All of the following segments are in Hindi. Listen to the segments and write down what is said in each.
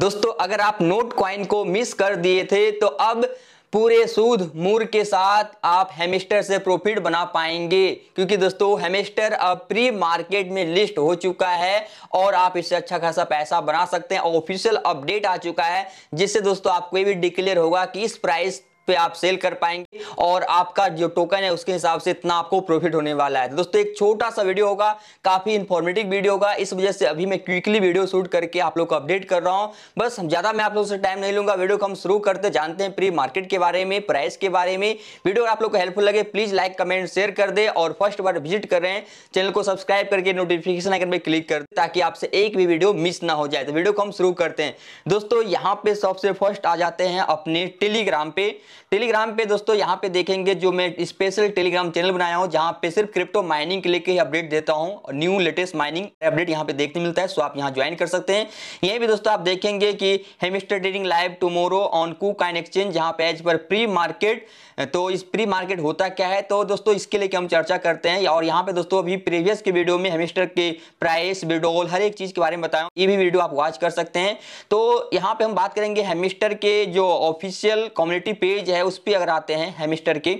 दोस्तों अगर आप नोट क्वाइन को मिस कर दिए थे तो अब पूरे सूद मूर के साथ आप हेमिस्टर से प्रॉफिट बना पाएंगे क्योंकि दोस्तों हेमिस्टर अब प्री मार्केट में लिस्ट हो चुका है और आप इससे अच्छा खासा पैसा बना सकते हैं ऑफिशियल अपडेट आ चुका है जिससे दोस्तों आपको ये भी डिक्लेयर होगा कि इस प्राइस पे आप सेल कर पाएंगे और आपका जो टोकन है उसके हिसाब से इतना आपको प्रॉफिट होने वाला है तो दोस्तों एक छोटा सा वीडियो होगा काफी इंफॉर्मेटिव वीडियो होगा इस वजह से अभी मैं क्विकली वीडियो शूट करके आप लोग को अपडेट कर रहा हूँ बस ज्यादा मैं आप लोगों से टाइम नहीं लूंगा वीडियो को हम शुरू करते जानते हैं प्री मार्केट के बारे में प्राइस के बारे में वीडियो आप लोग को हेल्पफुल लगे प्लीज लाइक कमेंट शेयर कर दे और फर्स्ट बार विजिट कर रहे हैं चैनल को सब्सक्राइब करके नोटिफिकेशन आइकन पर क्लिक कर दे ताकि आपसे एक भी वीडियो मिस ना हो जाए तो वीडियो को हम शुरू करते हैं दोस्तों यहाँ पे सबसे फर्स्ट आ जाते हैं अपने टेलीग्राम पे टेलीग्राम पे दोस्तों यहाँ पे देखेंगे जो मैं स्पेशल टेलीग्राम चैनल बनाया हूँ जहाँ पे सिर्फ क्रिप्टो माइनिंग के लेके अपडेट देता हूँ न्यू लेटेस्ट माइनिंग अपडेट यहाँ पे देखने मिलता है सो आप यहाँ ज्वाइन कर सकते हैं यही भी दोस्तों आप देखेंगे कि hamster trading live tomorrow on KuCoin exchange जहाँ पे एज पर प्री मार्केट तो इस प्री मार्केट होता क्या है तो दोस्तों इसके लेके हम चर्चा करते हैं और यहाँ पे दोस्तों अभी प्रीवियस के वीडियो में हेमिस्टर के प्राइस विडोल हर एक चीज के बारे में बताया ये भी वीडियो आप वॉच कर सकते हैं तो यहाँ पे हम बात करेंगे हेमिस्टर के जो ऑफिशियल कम्युनिटी पेज प्राइज है उस पर अगर आते हैं हेमिस्टर के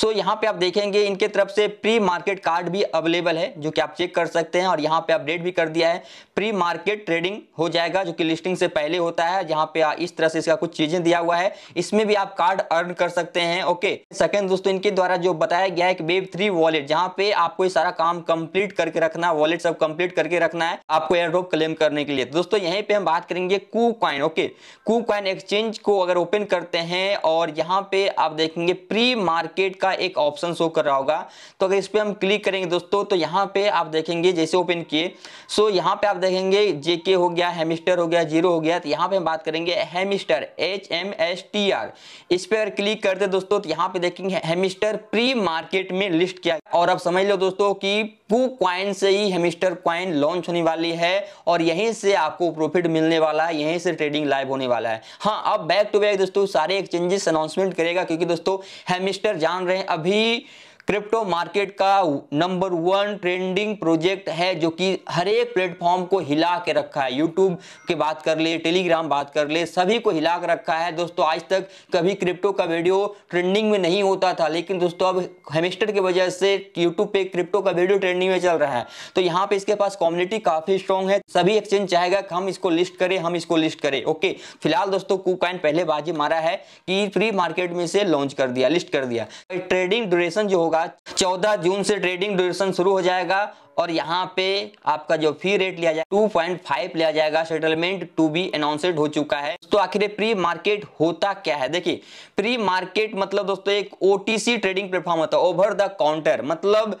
सो यहाँ पे आप देखेंगे इनके तरफ से प्री मार्केट कार्ड भी अवेलेबल है जो कि आप चेक कर सकते हैं और यहाँ पे अपडेट भी कर दिया है प्री मार्केट ट्रेडिंग हो जाएगा जो कि लिस्टिंग से पहले होता है जहाँ पे इस तरह से इसका कुछ चीजें दिया हुआ है इसमें भी आप कार्ड अर्न कर सकते हैं ओके सेकेंड दोस्तों इनके द्वारा जो बताया गया है कि वेब थ्री वॉलेट जहाँ पे आपको सारा काम कंप्लीट करके रखना वॉलेट सब कंप्लीट करके रखना है आपको एयर एयरड्रॉप क्लेम करने के लिए दोस्तों यहीं पर हम बात करेंगे KuCoin okay KuCoin exchange को अगर ओपन करते हैं और यहाँ यहाँ पे आप देखेंगे प्री मार्केट का एक ऑप्शन शो कर रहा होगा तो अगर इस पर हम क्लिक करेंगे दोस्तों तो यहाँ पे आप देखेंगे जैसे ओपन किए सो यहाँ पे आप देखेंगे जेके हो गया हेमिस्टर हो गया जीरो हो गया तो यहाँ पे हम बात करेंगे hamster H M S T R इस पर अगर क्लिक करते दोस्तों तो यहाँ पे देखेंगे हेमिस्टर प्री मार्केट में लिस्ट किया और अब समझ लो दोस्तों की पू क्वाइन से ही हेमिस्टर क्वाइन लॉन्च होने वाली है और यहीं से आपको प्रॉफिट मिलने वाला है यहीं से ट्रेडिंग लाइव होने वाला है हाँ अब बैक टू बैक दोस्तों सारे एक्सचेंजेस अनाउंस अनाउंसमेंट करेगा क्योंकि दोस्तों हेमिस्टर जान रहे हैं अभी क्रिप्टो मार्केट का नंबर वन ट्रेंडिंग प्रोजेक्ट है जो कि हर एक प्लेटफॉर्म को हिला के रखा है यूट्यूब के बात कर ले टेलीग्राम बात कर ले सभी को हिला के रखा है दोस्तों आज तक कभी क्रिप्टो का वीडियो ट्रेंडिंग में नहीं होता था लेकिन दोस्तों अब हेमिस्टर की वजह से यूट्यूब पे क्रिप्टो का वीडियो ट्रेंडिंग में चल रहा है तो यहाँ पे इसके पास कॉम्युनिटी काफी स्ट्रॉन्ग है सभी एक्सचेंज चाहेगा कि हम इसको लिस्ट करें हम इसको लिस्ट करें ओके फिलहाल दोस्तों कुकाइन पहले बाजी मारा है कि फ्री मार्केट में से लॉन्च कर दिया लिस्ट कर दिया ट्रेडिंग ड्यूरेशन जो होगा चौदह जून से ट्रेडिंग ड्यूरेशन शुरू हो जाएगा और यहाँ पे आपका जो फी रेट लिया जाए फाइव लिया जाएगा सेटलमेंट टू बी अनाउंसेड हो चुका है तो आखिर प्री मार्केट होता क्या है देखिए प्री मार्केट मतलब दोस्तों एक ओटीसी ट्रेडिंग प्लेटफॉर्म होता है ओवर द काउंटर मतलब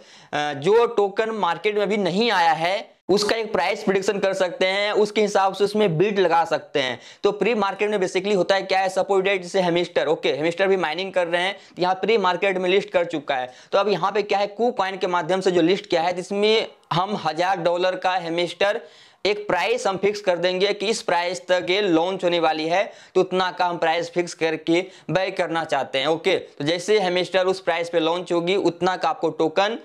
जो टोकन मार्केट में अभी नहीं आया है उसका एक प्राइस प्रिडिक्शन कर सकते हैं उसके हिसाब से उसमें बिल्ड लगा सकते हैं तो प्री मार्केट में बेसिकली होता है क्या है सपोर्टेड जैसे हेमिस्टर ओके हेमिस्टर भी माइनिंग कर रहे हैं यहाँ प्री मार्केट में लिस्ट कर चुका है तो अब यहाँ पे क्या है कू कॉइन के माध्यम से जो लिस्ट किया है जिसमें हम हजार डॉलर का हेमिस्टर एक प्राइस हम फिक्स कर देंगे कि इस प्राइस तक ये लॉन्च होने वाली है तो उतना का हम प्राइस फिक्स करके बाय करना चाहते हैं ओके तो जैसे हेमिस्टर उस प्राइस पे लॉन्च होगी उतना का आपको टोकन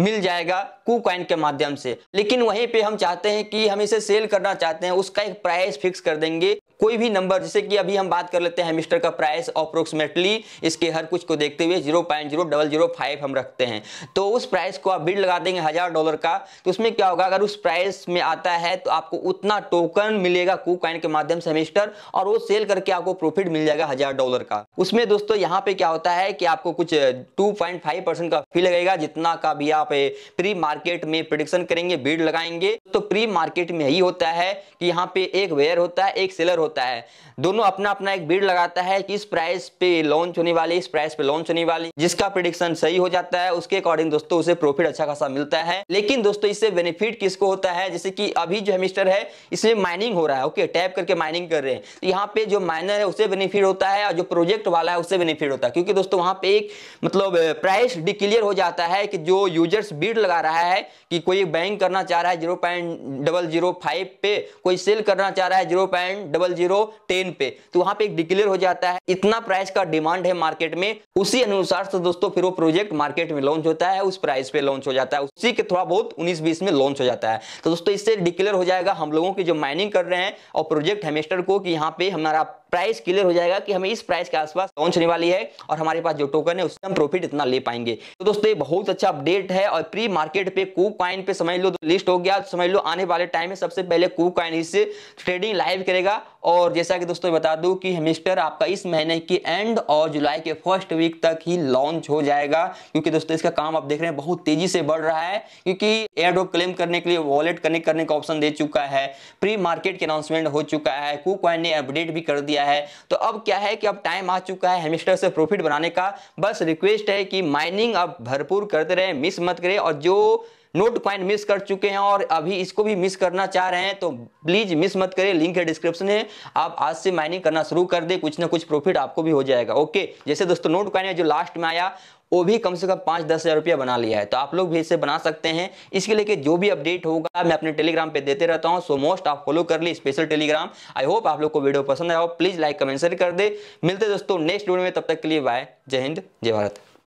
मिल जाएगा कू कॉइन के माध्यम से लेकिन वहीं पे हम चाहते हैं कि हम इसे सेल करना चाहते हैं उसका एक प्राइस फिक्स कर देंगे कोई भी नंबर जैसे कि अभी हम बात कर लेते हैं मिस्टर का प्राइस अप्रोक्सीमेटली इसके हर कुछ को देखते हुए zero point zero double zero five हम रखते हैं तो उस प्राइस को आप बिल लगा देंगे हज़ार डॉलर का तो उसमें क्या होगा अगर उस प्राइस में आता है तो आपको उतना टोकन मिलेगा कू कॉइन के माध्यम से मिस्टर और वो सेल करके आपको प्रॉफिट मिल जाएगा हज़ार डॉलर का उसमें दोस्तों यहाँ पे क्या होता है कि आपको कुछ टू पॉइंट फाइव परसेंट का फी लगेगा जितना का भी आप पे प्री मार्केट में प्रिडिक्शन करेंगे बीड लगाएंगे तो प्री मार्केट में यही होता है कि यहाँ पे एक वेयर होता है एक सेलर होता है दोनों अपना अपना एक बीड लगाता है कि इस प्राइस पे लॉन्च होने वाली इस प्राइस पे लॉन्च होने वाली जिसका प्रिडिक्शन सही हो जाता है उसके अकॉर्डिंग दोस्तों उसे प्रॉफिट अच्छा खासा मिलता है लेकिन दोस्तों इससे बेनिफिट किसको होता है जैसे कि अभी जो हेमिस्टर है इसमें माइनिंग हो रहा है ओके टैप करके माइनिंग कर रहे हैं तो यहाँ पे जो माइनर है उसे बेनिफिट होता है और जो प्रोजेक्ट वाला है उससे बेनिफिट होता है क्योंकि दोस्तों वहाँ पे एक मतलब प्राइस डिक्लियर हो जाता है कि जो यूजर इन्वेस्टर्स बीड लगा रहा है कि कोई बैंक करना चाह रहा है zero point double zero five पे कोई सेल करना चाह रहा है zero point double zero ten पे तो वहां पे एक डिक्लेयर हो जाता है इतना प्राइस का डिमांड है मार्केट में उसी अनुसार से दोस्तों फिर वो प्रोजेक्ट मार्केट में लॉन्च होता है उस प्राइस पे लॉन्च हो जाता है उसी के थोड़ा बहुत उन्नीस बीस में लॉन्च हो जाता है तो दोस्तों इससे डिक्लेयर हो जाएगा हम लोगों की जो माइनिंग कर रहे हैं और प्रोजेक्ट हेमेस्टर को कि यहाँ पे हमारा प्राइस क्लियर हो जाएगा कि हमें इस प्राइस के आसपास लॉन्च होने वाली है और हमारे पास जो टोकन है उससे हम प्रॉफिट इतना ले पाएंगे तो दोस्तों ये बहुत अच्छा अपडेट है और प्री मार्केट पे कू कॉइन पे समझ लो लिस्ट तो हो गया समझ लो आने वाले टाइम में सबसे पहले कू कॉइन इससे ट्रेडिंग लाइव करेगा और जैसा कि दोस्तों बता दूं कि हेमिस्टर आपका इस महीने की एंड और जुलाई के फर्स्ट वीक तक ही लॉन्च हो जाएगा क्योंकि दोस्तों इसका काम आप देख रहे हैं बहुत तेजी से बढ़ रहा है क्योंकि एयर क्लेम करने के लिए वॉलेट कनेक्ट करने का ऑप्शन दे चुका है प्री मार्केट के अनाउंसमेंट हो चुका है कुकॉइन ने अपडेट भी कर दिया है तो अब क्या है कि अब टाइम आ चुका है हेमिस्टर से प्रॉफिट बनाने का बस रिक्वेस्ट है कि माइनिंग आप भरपूर करते रहे मिस मत करें और जो नोट पॉइंट मिस कर चुके हैं और अभी इसको भी मिस करना चाह रहे हैं तो प्लीज मिस मत करें लिंक है डिस्क्रिप्शन में आप आज से माइनिंग करना शुरू कर दे कुछ ना कुछ प्रॉफिट आपको भी हो जाएगा ओके जैसे दोस्तों नोट कॉइन जो लास्ट में आया वो भी कम से कम पाँच दस हज़ार रुपया बना लिया है तो आप लोग भी इसे बना सकते हैं इसके लेके जो भी अपडेट होगा मैं अपने टेलीग्राम पे देते रहता हूँ सो मोस्ट आप फॉलो कर ली स्पेशल टेलीग्राम आई होप आप लोग को वीडियो पसंद आया हो प्लीज़ लाइक कमेंट शेयर कर दे मिलते दोस्तों नेक्स्ट वीडियो में तब तक के लिए बाय जय हिंद जय भारत